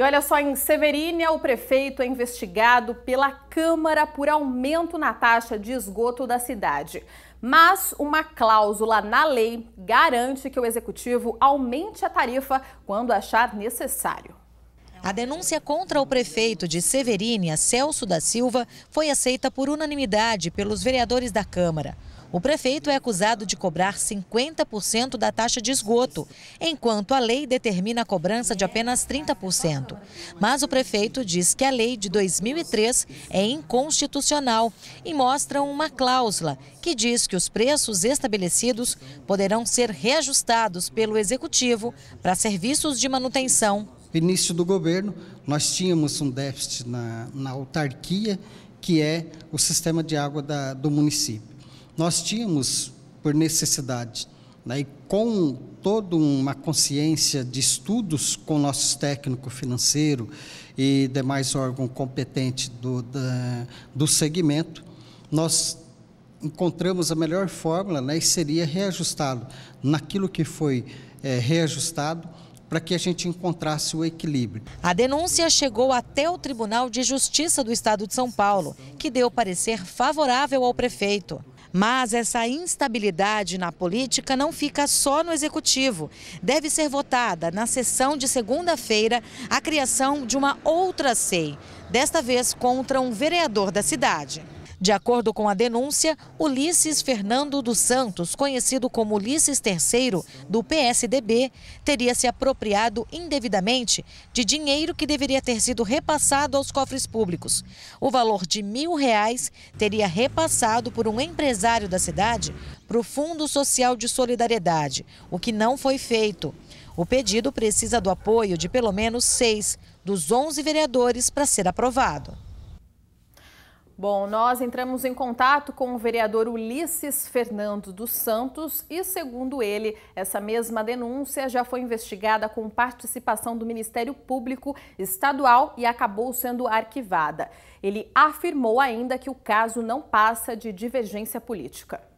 E olha só, em Severínia, o prefeito é investigado pela Câmara por aumento na taxa de esgoto da cidade. Mas uma cláusula na lei garante que o executivo aumente a tarifa quando achar necessário. A denúncia contra o prefeito de Severínia, Celso da Silva, foi aceita por unanimidade pelos vereadores da Câmara. O prefeito é acusado de cobrar 50% da taxa de esgoto, enquanto a lei determina a cobrança de apenas 30%. Mas o prefeito diz que a lei de 2003 é inconstitucional e mostra uma cláusula que diz que os preços estabelecidos poderão ser reajustados pelo executivo para serviços de manutenção. No início do governo, nós tínhamos um déficit na, na autarquia, que é o sistema de água da, do município nós tínhamos por necessidade. Né? E com toda uma consciência de estudos com nossos técnicos financeiro e demais órgão competente do, da, do segmento, nós encontramos a melhor fórmula né? e seria reajustá-lo naquilo que foi é, reajustado para que a gente encontrasse o equilíbrio. A denúncia chegou até o Tribunal de Justiça do Estado de São Paulo, que deu parecer favorável ao prefeito. Mas essa instabilidade na política não fica só no executivo. Deve ser votada na sessão de segunda-feira a criação de uma outra SEI, desta vez contra um vereador da cidade. De acordo com a denúncia, Ulisses Fernando dos Santos, conhecido como Ulisses III, do PSDB, teria se apropriado indevidamente de dinheiro que deveria ter sido repassado aos cofres públicos. O valor de mil reais teria repassado por um empresário da cidade para o Fundo Social de Solidariedade, o que não foi feito. O pedido precisa do apoio de pelo menos seis dos 11 vereadores para ser aprovado. Bom, nós entramos em contato com o vereador Ulisses Fernando dos Santos e, segundo ele, essa mesma denúncia já foi investigada com participação do Ministério Público Estadual e acabou sendo arquivada. Ele afirmou ainda que o caso não passa de divergência política.